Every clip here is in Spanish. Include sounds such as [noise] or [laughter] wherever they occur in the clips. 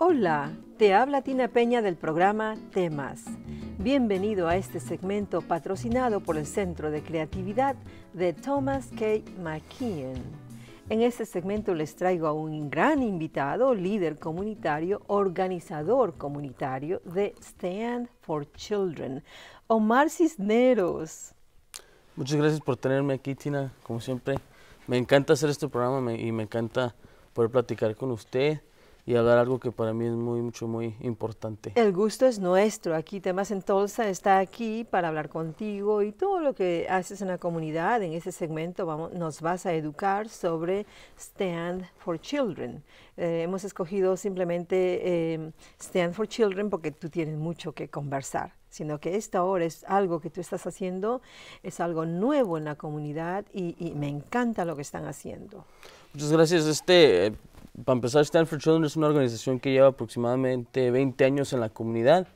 Hola, te habla Tina Peña del programa Temas. Bienvenido a este segmento patrocinado por el Centro de Creatividad de Thomas K. McKeon. En este segmento les traigo a un gran invitado, líder comunitario, organizador comunitario de Stand for Children, Omar Cisneros. Muchas gracias por tenerme aquí, Tina, como siempre. Me encanta hacer este programa y me encanta poder platicar con usted y hablar algo que para mí es muy, mucho, muy importante. El gusto es nuestro. Aquí Temas en Tolsa está aquí para hablar contigo y todo lo que haces en la comunidad. En ese segmento vamos, nos vas a educar sobre Stand for Children. Eh, hemos escogido simplemente em, Stand for Children porque tú tienes mucho que conversar sino que esta hora es algo que tú estás haciendo, es algo nuevo en la comunidad y, y me encanta lo que están haciendo. Muchas gracias. Este, eh, para empezar, Stand for Children es una organización que lleva aproximadamente 20 años en la comunidad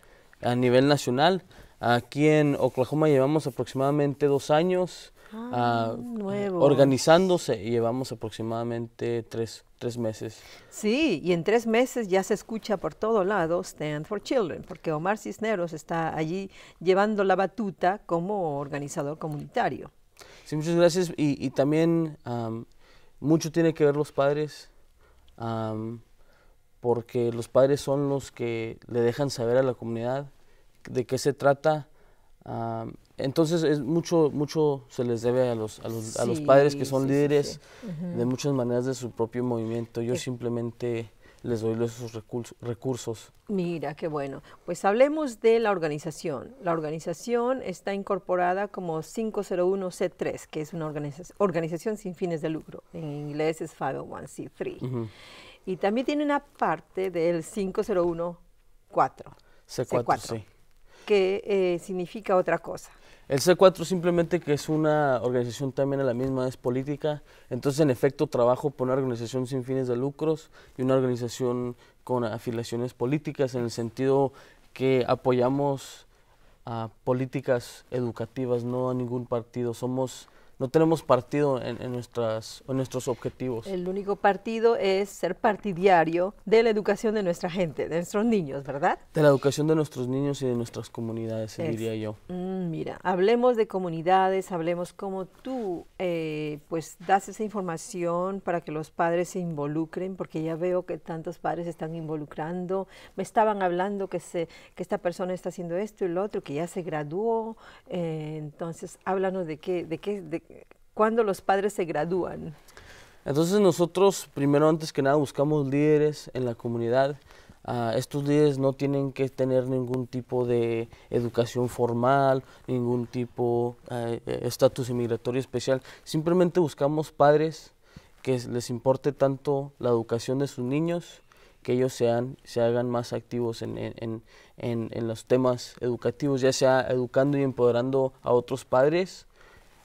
a nivel nacional. Aquí en Oklahoma llevamos aproximadamente dos años ah, ah, organizándose y llevamos aproximadamente tres, tres meses. Sí, y en tres meses ya se escucha por todo lado Stand for Children, porque Omar Cisneros está allí llevando la batuta como organizador comunitario. Sí, muchas gracias y, también mucho tiene que ver los padres porque los padres son los que le dejan saber a la comunidad de qué se trata. entonces es mucho, mucho se les debe a los, a los, padres que son líderes de muchas maneras de su propio movimiento. Yo eh, simplemente les doy los recursos. Mira, qué bueno. Pues hablemos de la organización. La organización está incorporada como 501C3, que es una organización sin fines de lucro. En inglés es 501C3. Y también tiene una parte del 5014. C4, Que eh, significa otra cosa. El C4 simplemente que es una organización también a la misma es política, entonces en efecto trabajo por una organización sin fines de lucros y una organización con afiliaciones políticas en el sentido que apoyamos a políticas educativas, no a ningún partido, somos no tenemos partido en, nuestras, nuestros objetivos. El único partido es ser partidario de la educación de nuestra gente, de nuestros niños, ¿verdad? De la educación de nuestros niños y de nuestras comunidades, diría yo. Mm, mira, hablemos de comunidades, hablemos cómo tú eh, pues das esa información para que los padres se involucren, porque ya veo que tantos padres se están involucrando, me estaban hablando que, se, que esta persona está haciendo esto y lo otro, que ya se graduó, eh, entonces háblanos de qué, de qué, de, cuándo los padres se gradúan? Entonces nosotros primero antes que nada buscamos líderes en la comunidad. Ah, estos líderes no tienen que tener ningún tipo de educación formal, ningún tipo de eh, estatus inmigratorio especial. Simplemente buscamos padres que les importe tanto la educación de sus niños, que ellos sean, se hagan más activos en los temas educativos, ya sea educando y empoderando a otros padres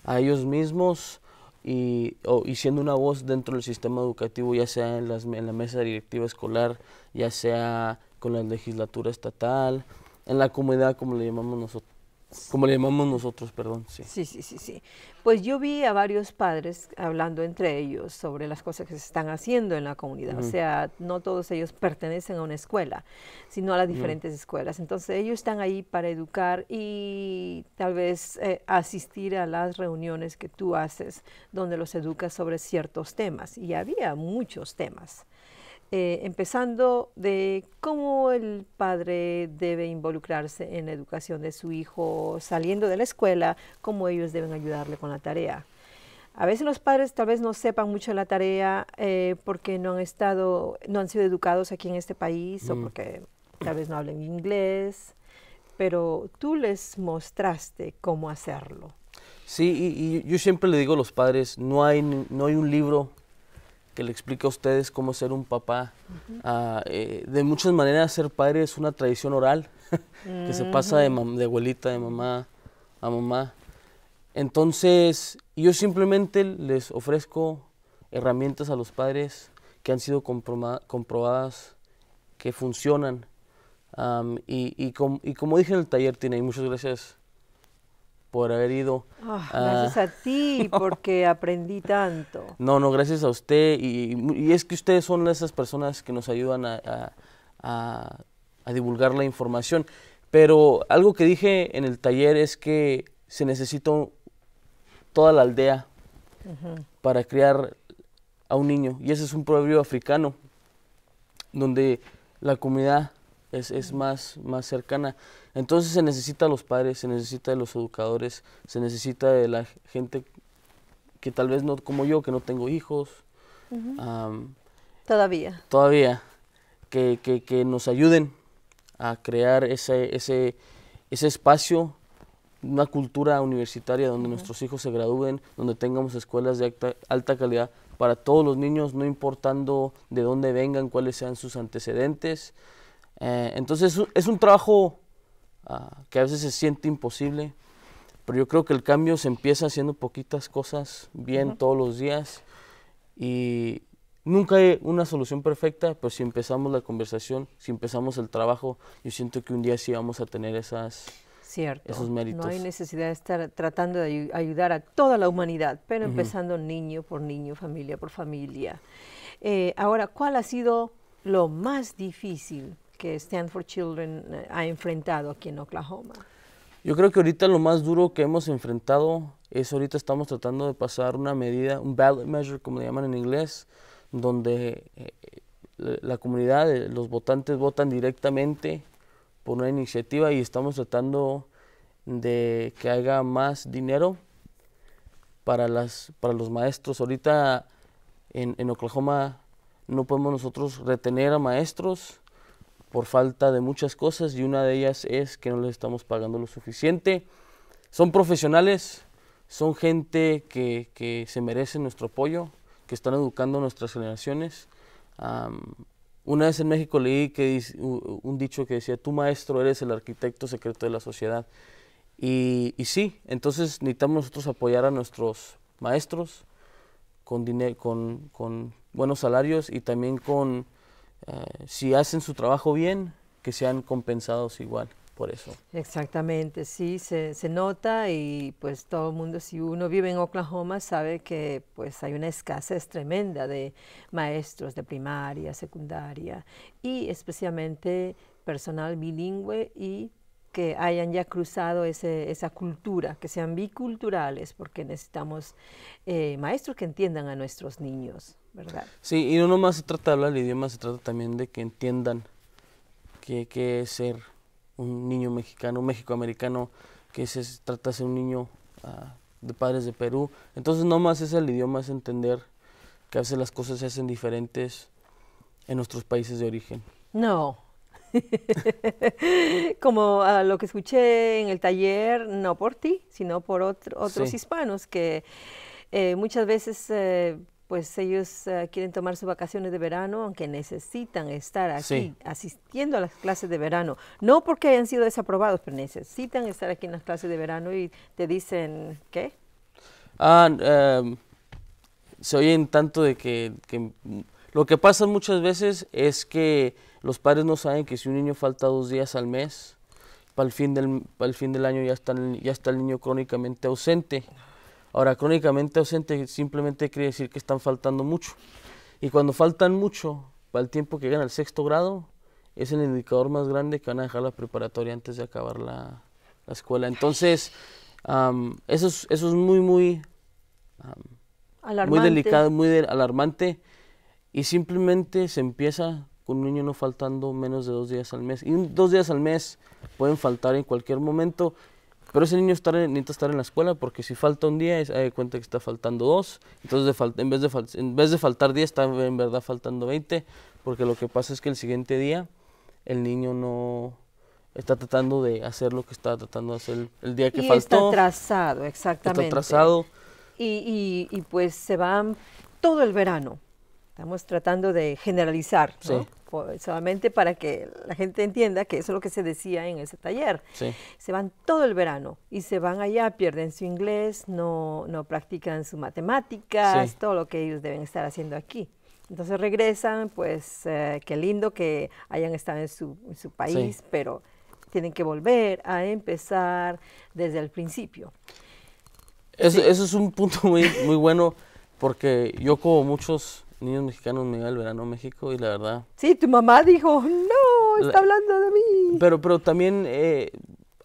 a ellos mismos y, siendo una voz dentro del sistema educativo, ya sea en, las, en la mesa directiva escolar, ya sea con la legislatura estatal, en la comunidad como le llamamos nosotros. Como le llamamos nosotros, perdón. Sí. sí, sí, sí, Pues yo vi a varios padres hablando entre ellos sobre las cosas que se están haciendo en la comunidad. O sea, no todos ellos pertenecen a una escuela, sino a las diferentes escuelas. Entonces ellos están ahí para educar y tal vez eh, asistir a las reuniones que tú haces, donde los educas sobre ciertos temas. Y había muchos temas. Eh, empezando de cómo el padre debe involucrarse en la educación de su hijo saliendo de la escuela, cómo ellos deben ayudarle con la tarea. A veces los padres tal vez no sepan mucho la tarea eh, porque no han estado, no han sido educados aquí en este país o mm. porque tal vez no hablen inglés, pero tú les mostraste cómo hacerlo. Sí, y, yo siempre le digo a los padres, no hay, no hay un libro que le explique a ustedes cómo ser un papá. Ah, eh, de muchas maneras, ser padre es una tradición oral [laughs] que se pasa de, abuelita, de mamá a mamá. Entonces, yo simplemente les ofrezco herramientas a los padres que han sido comprobadas, que funcionan. y, y como dije en el taller, Tina, y muchas gracias por haber ido. Ah, gracias a ti, [laughs] porque aprendí tanto. No, no, gracias a usted. Y, es que ustedes son esas personas que nos ayudan a, divulgar la información. Pero algo que dije en el taller es que se necesita toda la aldea para criar a un niño. Y ese es un proverbio africano, donde la comunidad es, es más, más cercana. Entonces se necesita a los padres, se necesita de los educadores, se necesita de la gente que tal vez no como yo, que no tengo hijos. todavía. Todavía. Que, nos ayuden a crear ese, espacio, una cultura universitaria donde nuestros hijos se gradúen, donde tengamos escuelas de alta calidad para todos los niños, no importando de dónde vengan, cuáles sean sus antecedentes. Eh, entonces es un trabajo ah, que a veces se siente imposible, pero yo creo que el cambio se empieza haciendo poquitas cosas bien todos los días y nunca hay una solución perfecta, pero si empezamos la conversación, si empezamos el trabajo, yo siento que un día sí vamos a tener esas... Cierto, esos méritos. No hay necesidad de estar tratando de ayudar a toda la humanidad, pero empezando niño por niño, familia por familia. Eh, ahora, ¿cuál ha sido lo más difícil que Stanford Children eh, ha enfrentado aquí en Oklahoma? Yo creo que ahorita lo más duro que hemos enfrentado es ahorita estamos tratando de pasar una medida, un ballot measure, como le llaman en inglés, donde eh, eh, la, comunidad, los votantes votan directamente por una iniciativa y estamos tratando de que haga más dinero para, las, para los maestros. Ahorita en, en Oklahoma no podemos nosotros retener a maestros por falta de muchas cosas y una de ellas es que no les estamos pagando lo suficiente. Son profesionales, son gente que, se merece nuestro apoyo, que están educando a nuestras generaciones. una vez en México leí que un dicho que decía, tu maestro eres el arquitecto secreto de la sociedad. Y, y sí, entonces necesitamos nosotros apoyar a nuestros maestros con, con, con buenos salarios y también con eh, si hacen su trabajo bien, que sean compensados igual por eso. Exactamente, sí, se, se nota y pues todo el mundo, si uno vive en Oklahoma, sabe que pues hay una escasez tremenda de maestros de primaria, secundaria y especialmente personal bilingüe y que hayan ya cruzado esa cultura, que sean biculturales, porque necesitamos eh, maestros que entiendan a nuestros niños, ¿verdad? Sí, y no nomás se trata de hablar el idioma, se trata también de que entiendan que, que es ser un niño mexicano, un mexicoamericano, que se trata de ser un niño ah, de padres de Perú. Entonces no más es el idioma, es entender que a veces las cosas se hacen diferentes en nuestros países de origen. No, [laughs] Como ah, lo que escuché en el taller, no por ti, sino por otros hispanos que eh, muchas veces... Eh, pues ellos eh, quieren tomar sus vacaciones de verano, aunque necesitan estar aquí asistiendo a las clases de verano. No porque hayan sido desaprobados, pero necesitan estar aquí en las clases de verano y te dicen, ¿qué? Ah, em, se oyen tanto de que, que lo que pasa muchas veces es que los padres no saben que si un niño falta dos días al mes, para el fin del, para el fin del año ya está, el, ya está el niño crónicamente ausente. Ahora, crónicamente ausente simplemente quiere decir que están faltando mucho. Y cuando faltan mucho, para el tiempo que llegan al sexto grado, es el indicador más grande que van a dejar la preparatoria antes de acabar la, escuela. Entonces, eso, es, eso es muy, muy, muy delicado, muy alarmante y simplemente se empieza con un niño no faltando menos de dos días al mes. Y dos días al mes pueden faltar en cualquier momento, pero ese niño necesita estar en la escuela porque si falta un día, es, da cuenta que está faltando dos. Entonces, en, vez de, en vez de faltar 10, está en verdad faltando veinte, porque lo que pasa es que el siguiente día el niño no, está tratando de hacer lo que está tratando de hacer el día que y faltó. Está atrasado, exactamente. Está atrasado. Y, y, pues se van todo el verano. Estamos tratando de generalizar, solamente para que la gente entienda que eso es lo que se decía en ese taller. Se van todo el verano y se van allá, pierden su inglés, no, no practican su matemáticas, todo lo que ellos deben estar haciendo aquí. Entonces regresan, pues eh, qué lindo que hayan estado en su, en su país, pero tienen que volver a empezar desde el principio. Eso, eso es un punto muy, muy bueno porque yo como muchos Niños Mexicanos me el Verano México y la verdad... Sí, tu mamá dijo, no, está hablando de mí. Pero, pero también eh,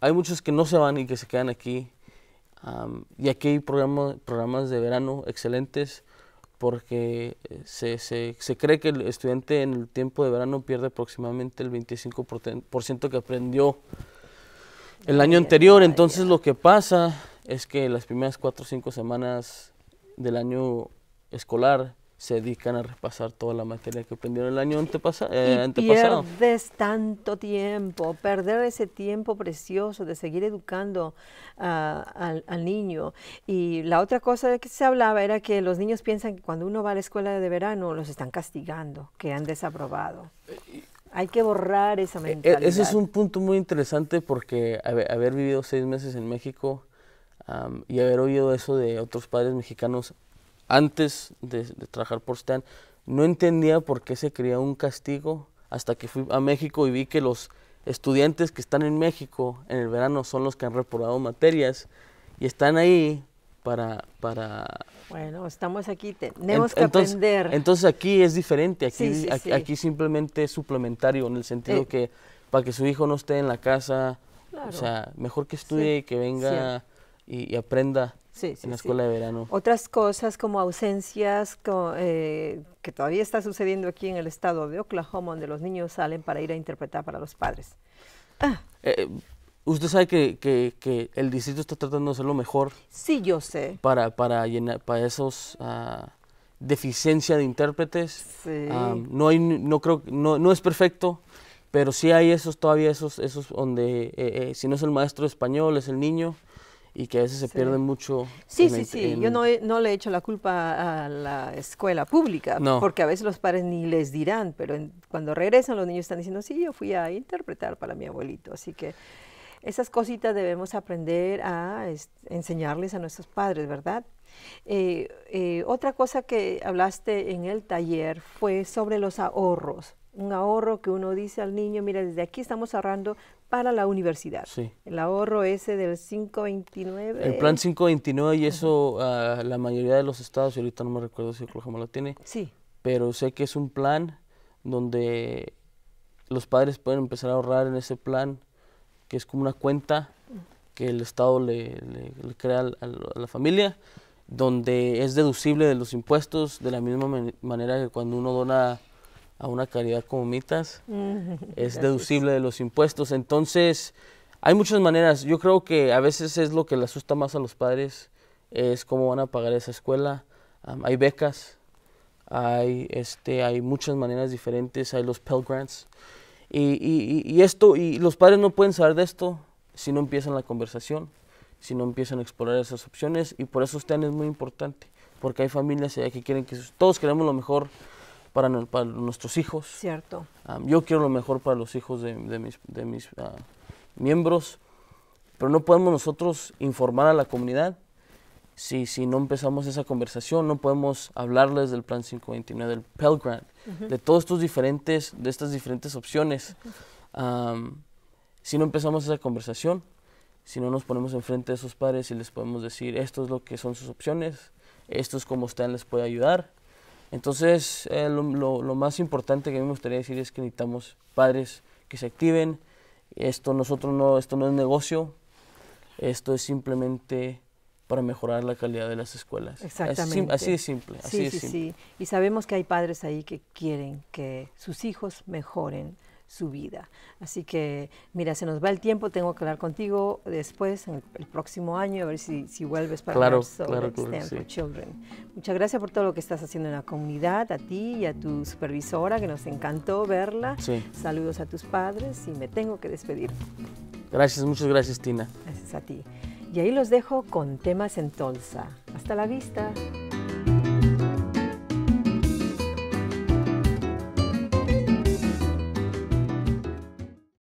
hay muchos que no se van y que se quedan aquí. y aquí hay programa, programas de verano excelentes porque eh, se, se, se, cree que el estudiante en el tiempo de verano pierde aproximadamente el 25% que aprendió el año anterior. Entonces lo que pasa es que las primeras cuatro o cinco semanas del año escolar se dedican a repasar toda la materia que aprendieron el año antepasado. Eh, y antepasado. Pierdes tanto tiempo, perder ese tiempo precioso de seguir educando ah, al, niño. Y la otra cosa de que se hablaba era que los niños piensan que cuando uno va a la escuela de verano los están castigando, que han desaprobado. Eh, Hay que borrar esa mentalidad. Eh, ese es un punto muy interesante porque haber, vivido seis meses en México y haber oído eso de otros padres mexicanos antes de, trabajar por Stan, no entendía por qué se creía un castigo hasta que fui a México y vi que los estudiantes que están en México en el verano son los que han reprobado materias y están ahí para... para bueno, estamos aquí, tenemos que aprender. Entonces aquí es diferente, aquí, aquí, simplemente es suplementario en el sentido eh, que para que su hijo no esté en la casa, o sea, mejor que estudie y que venga y aprenda Sí, sí, en la escuela de verano. Otras cosas como ausencias eh, que todavía está sucediendo aquí en el estado de Oklahoma, donde los niños salen para ir a interpretar para los padres. Ah. Eh, usted sabe que, que, el distrito está tratando de hacer lo mejor. Sí, yo sé. Para, para llenar, para esos... Ah, deficiencia de intérpretes. Sí. Ah, no hay, no creo, no, no es perfecto, pero sí hay esos todavía esos, esos donde eh, si no es el maestro español es el niño y que a veces se pierden pierde mucho. Sí, sí, sí. Yo no, le he hecho la culpa a la escuela pública, porque a veces los padres ni les dirán, pero cuando regresan los niños están diciendo, sí, yo fui a interpretar para mi abuelito. Así que esas cositas debemos aprender a enseñarles a nuestros padres, ¿verdad? Eh, eh, otra cosa que hablaste en el taller fue sobre los ahorros un ahorro que uno dice al niño, mira, desde aquí estamos ahorrando para la universidad. Sí. El ahorro ese del 529. El plan 529 y eso la mayoría de los estados, y ahorita no me recuerdo si Oklahoma lo tiene. Sí. Pero sé que es un plan donde los padres pueden empezar a ahorrar en ese plan, que es como una cuenta que el Estado le, crea a, la familia, donde es deducible de los impuestos de la misma manera que cuando uno dona a una caridad como Mitas, [laughs] es deducible de los impuestos. Entonces, hay muchas maneras. Yo creo que a veces es lo que le asusta más a los padres, es cómo van a pagar esa escuela. hay becas, hay, este, hay muchas maneras diferentes, hay los Pell Grants. Y, esto, y los padres no pueden saber de esto si no empiezan la conversación, si no empiezan a explorar esas opciones. Y por eso usted es muy importante, porque hay familias que quieren que todos queremos lo mejor para, nuestros hijos. Cierto. yo quiero lo mejor para los hijos de, mis, ah, miembros, pero no podemos nosotros informar a la comunidad si, si no empezamos esa conversación, no podemos hablarles del Plan 529, del Pell Grant, de todos estos diferentes, de estas diferentes opciones. si no empezamos esa conversación, si no nos ponemos enfrente de esos padres y les podemos decir, esto es lo que son sus opciones, esto es como usted les puede ayudar, entonces, eh, lo, más importante que a mí me gustaría decir es que necesitamos padres que se activen. Esto, nosotros no, esto no es negocio, esto es simplemente para mejorar la calidad de las escuelas. Exactamente. Así, es simple. sí, sí, sí. Y sabemos que hay padres ahí que quieren que sus hijos mejoren su vida. Así que, mira, se nos va el tiempo, tengo que hablar contigo después, en el, próximo año, a ver si, si vuelves para claro, claro, claro sí. Children. Muchas gracias por todo lo que estás haciendo en la comunidad, a ti y a tu supervisora, que nos encantó verla. Saludos a tus padres y me tengo que despedir. Gracias, muchas gracias, Tina. Gracias a ti. Y ahí los dejo con temas en Tolsa. Hasta la vista.